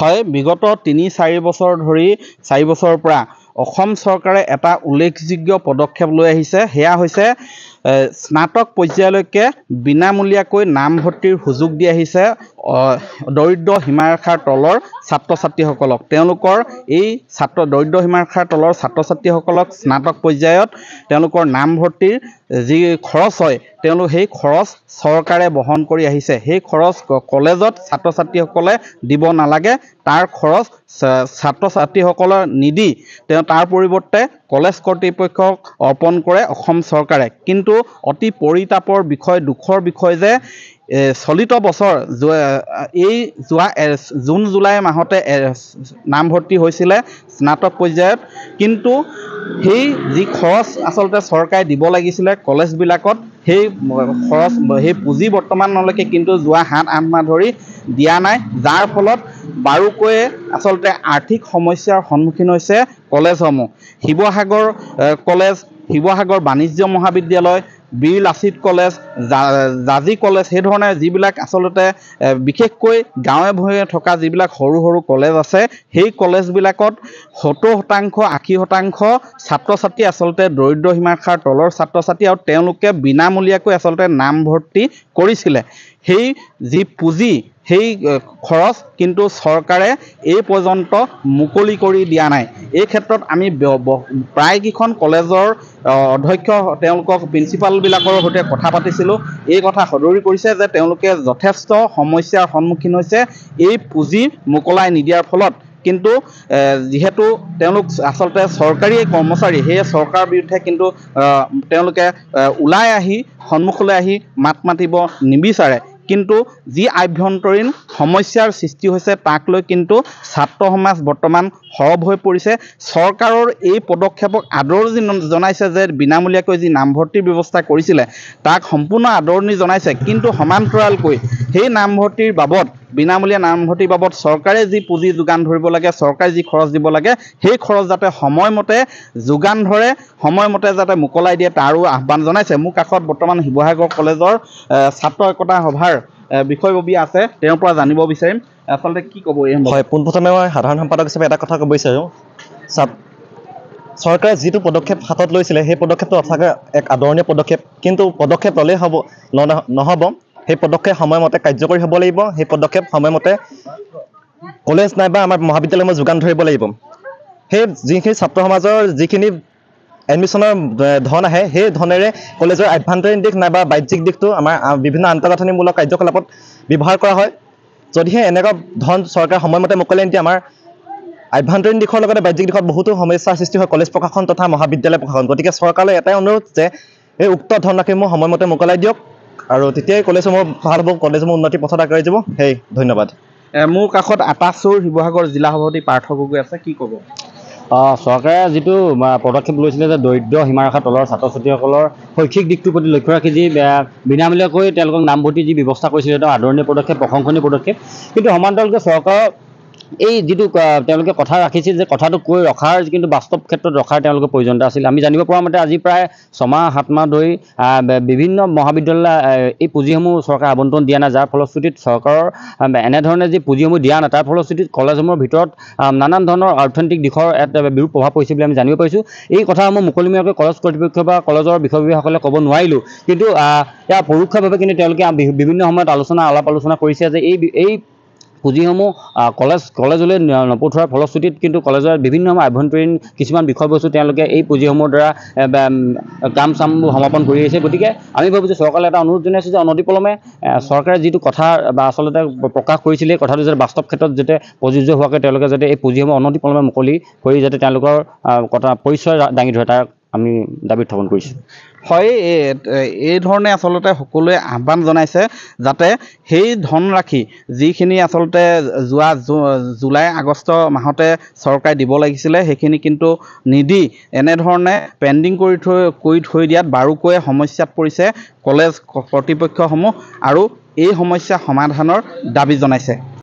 হয় বিগত তিনি চাৰি বছৰ ধৰি চাৰি বছৰৰ পৰা অসম চৰকাৰে এটা উল্লেখযোগ্য পদক্ষেপ লৈ আহিছে সেয়া হৈছে স্নাতক পৰ্যায়লৈকে বিনামূলীয়াকৈ নামভৰ্তিৰ সুযোগ দি আহিছে দৰিদ্ৰ সীমাৰেখাৰ তলৰ ছাত্ৰ ছাত্ৰীসকলক তেওঁলোকৰ এই ছাত্ৰ দৰিদ্ৰ সীমাৰেখাৰ তলৰ ছাত্ৰ ছাত্ৰীসকলক স্নাতক পৰ্যায়ত তেওঁলোকৰ নামভৰ্তিৰ যি খৰচ হয় তেওঁলোক সেই খৰচ চৰকাৰে বহন কৰি আহিছে সেই খৰচ কলেজত ছাত্ৰ ছাত্ৰীসকলে দিব নালাগে তাৰ খৰচ ছাত্ৰ ছাত্ৰীসকলে নিদি তেওঁ তাৰ পৰিৱৰ্তে কলেজ কৰ্তৃপক্ষক অৰ্পণ কৰে অসম চৰকাৰে কিন্তু অতি পৰিতাপৰ বিষয় দুখৰ বিষয় যে চলিত বছৰ এই যোৱা জুন জুলাই মাহতে নামভৰ্তি হৈছিলে স্নাতক পৰ্যায়ত কিন্তু সেই যি খৰচ আচলতে চৰকাৰে দিব লাগিছিলে কলেজবিলাকত সেই খৰচ সেই পুঁজি বৰ্তমানলৈকে কিন্তু যোৱা সাত আঠ মাহ ধৰি দিয়া নাই যাৰ ফলত বাৰুকৈয়ে আচলতে আৰ্থিক সমস্যাৰ সন্মুখীন হৈছে কলেজসমূহ Sivasagar college Sivasagar Banijya Mahavidyalaya Bir Lachit college Jaji college সেইধৰণে যিবিলাক আচলতে বিশেষকৈ গাঁৱে ভূঞে থকা যিবিলাক সৰু সৰু কলেজ আছে সেই কলেজবিলাকত সত্তৰ শতাংশ আশী শতাংশ ছাত্ৰ ছাত্ৰী আচলতে দৰিদ্ৰ সীমাৰেখাৰ তলৰ ছাত্ৰ ছাত্ৰী আৰু তেওঁলোকে বিনামূলীয়াকৈ আচলতে নামভৰ্তি কৰিছিলে সেই যি পুঁজি সেই খৰচ কিন্তু চৰকাৰে এই পৰ্যন্ত মুকলি কৰি দিয়া নাই এই ক্ষেত্ৰত আমি প্ৰায়কেইখন কলেজৰ অধ্যক্ষ তেওঁলোকক প্ৰিঞ্চিপালবিলাকৰ সৈতে কথা পাতিছিলোঁ এই কথা সদৰি কৰিছে যে তেওঁলোকে যথেষ্ট সমস্যাৰ সন্মুখীন হৈছে এই পুঁজি মোকলাই নিদিয়াৰ ফলত কিন্তু যিহেতু তেওঁলোক আচলতে চৰকাৰী কৰ্মচাৰী সেয়ে চৰকাৰৰ বিৰুদ্ধে কিন্তু তেওঁলোকে ওলাই আহি সন্মুখলৈ আহি মাত মাতিব নিবিচাৰে কিন্তু যি আভ্যন্তৰীণ সমস্যাৰ সৃষ্টি হৈছে তাক লৈ কিন্তু ছাত্ৰ সমাজ বৰ্তমান সৰব হৈ পৰিছে চৰকাৰৰ এই পদক্ষেপক আদৰণি জনাইছে যে বিনামূলীয়াকৈ যি নামভৰ্তিৰ ব্যৱস্থা কৰিছিলে তাক সম্পূৰ্ণ আদৰণি জনাইছে কিন্তু সমান্তৰালকৈ সেই নামভৰ্তিৰ বাবদ বিনামূলীয়া নামভৰ্তিৰ বাবদ চৰকাৰে যি পুঁজি যোগান ধৰিব লাগে চৰকাৰে যি খৰচ দিব লাগে সেই খৰচ যাতে সময়মতে যোগান ধৰে সময়মতে যাতে মোকলাই দিয়ে তাৰো আহ্বান জনাইছে মোৰ কাষত বৰ্তমান শিৱসাগৰ কলেজৰ ছাত্ৰ একতা সভাৰ বিষয়ববীয়া আছে তেওঁৰ পৰা জানিব বিচাৰিম আচলতে কি ক'ব হয় পোনপ্ৰথমে মই সাধাৰণ সম্পাদক হিচাপে এটা কথা ক'ব বিচাৰোঁ চৰকাৰে যিটো পদক্ষেপ হাতত লৈছিলে সেই পদক্ষেপটো সঁচাকৈ এক আদৰণীয় পদক্ষেপ কিন্তু পদক্ষেপ ল'লেই হ'ব নহ'ব সেই পদক্ষেপ সময়মতে কাৰ্যকৰী হ'ব লাগিব সেই পদক্ষেপ সময়মতে কলেজ নাইবা আমাৰ মহাবিদ্যালয়সমূহ যোগান ধৰিব লাগিব সেই যিখিনি ছাত্ৰ সমাজৰ যিখিনি এডমিশ্যনৰ ধন আহে সেই ধনেৰে কলেজৰ আভ্যন্তৰীণ দিশ নাইবা বাহ্যিক দিশটো আমাৰ বিভিন্ন আন্তঃগাঁথনিমূলক কাৰ্যকলাপত ব্যৱহাৰ কৰা হয় যদিহে এনেকুৱা ধন চৰকাৰে সময়মতে মুকলি নিদিয়ে আমাৰ আভ্যন্তৰীণ দিশৰ লগতে বাহ্যিক দিশত বহুতো সমস্যাৰ সৃষ্টি হয় কলেজ প্ৰশাসন তথা মহাবিদ্যালয় প্ৰশাসন গতিকে চৰকাৰলৈ এটাই অনুৰোধ যে এই উক্ত ধনৰাশিসমূহ সময়মতে মোকলাই দিয়ক আৰু তেতিয়াই কলেজসমূহ ভাল হ'ব কলেজসমূহ উন্নতি পথত আগবাঢ়ি যাব সেই ধন্যবাদ মোৰ কাষত আটাচোৰ শিৱসাগৰ জিলা সভাপতি পাৰ্থ গগৈ আছে কি ক'ব চৰকাৰে যিটো পদক্ষেপ লৈছিলে যে দৰিদ্ৰ সীমাৰেখাৰ তলৰ ছাত্ৰ ছাত্ৰীসকলৰ শৈক্ষিক দিশটোৰ প্ৰতি লক্ষ্য ৰাখি যি বিনামূলীয়াকৈ তেওঁলোকক নামভৰ্তি যি ব্যৱস্থা কৰিছিলে তেওঁ আদৰণীয় পদক্ষেপ প্ৰশংসনীয় পদক্ষেপ কিন্তু সমান্তৰালকৈ চৰকাৰৰ এই যিটো তেওঁলোকে কথা ৰাখিছিল যে কথাটো কৈ ৰখাৰ কিন্তু বাস্তৱ ক্ষেত্ৰত ৰখাৰ তেওঁলোকৰ প্ৰয়োজনীয়তা আছিল আমি জানিব পৰা মতে আজি প্ৰায় ছমাহ সাত মাহ ধৰি বিভিন্ন মহাবিদ্যালয় এই পুঁজিসমূহ চৰকাৰে আৱণ্টন দিয়া নাই যাৰ ফলশ্ৰুতিত চৰকাৰৰ এনেধৰণে যি পুঁজিসমূহ দিয়া নাই তাৰ ফলশ্ৰুতিত কলেজসমূহৰ ভিতৰত নানান ধৰণৰ অৰ্থনৈতিক দিশৰ এক বিৰূপ প্ৰভাৱ পৰিছে বুলি আমি জানিব পাৰিছোঁ এই কথাসমূহ মুকলিমূৰীয়াকৈ কলেজ কৰ্তৃপক্ষ বা কলেজৰ বিষয়ববীয়াসকলে ক'ব নোৱাৰিলোঁ কিন্তু ইয়াৰ পৰোক্ষভাৱে কিন্তু তেওঁলোকে বিভিন্ন সময়ত আলোচনা আলাপ আলোচনা কৰিছে যে এই এই পুঁজিসমূহ কলেজ কলেজলৈ নপঠোৱাৰ ফলশ্ৰুতিত কিন্তু কলেজৰ বিভিন্ন সময়ত আভ্যন্তৰীণ কিছুমান বিষয়বস্তু তেওঁলোকে এই পুঁজিসমূহৰ দ্বাৰা কাম চামবোৰ সমাপন কৰি আহিছে গতিকে আমি ভাবিছোঁ চৰকাৰলৈ এটা অনুৰোধ জনাইছোঁ যে অনতি অনতিপলমে চৰকাৰে যিটো কথা বা আচলতে প্ৰকাশ কৰিছিলে এই কথাটো যাতে বাস্তৱ ক্ষেত্ৰত যাতে প্ৰযোজ্য হোৱাকৈ তেওঁলোকে যাতে এই পুঁজিসমূহ অনতি অনতিপলমে মুকলি কৰি যাতে তেওঁলোকৰ কথা পৰিচয় দাঙি ধৰে তাৰ আমি দাবী উত্থাপন কৰিছোঁ হয় এই ধৰণে আচলতে সকলোৱে আহ্বান জনাইছে যাতে সেই ধনৰাশি যিখিনি আচলতে যোৱা জুলাই আগষ্ট মাহতে চৰকাৰে দিব লাগিছিলে সেইখিনি কিন্তু নিদি এনেধৰণে পেণ্ডিং কৰি থৈ কৰি থৈ দিয়াত বাৰুকৈয়ে সমস্যাত পৰিছে কলেজ কৰ্তৃপক্ষসমূহ আৰু এই সমস্যা সমাধানৰ দাবী জনাইছে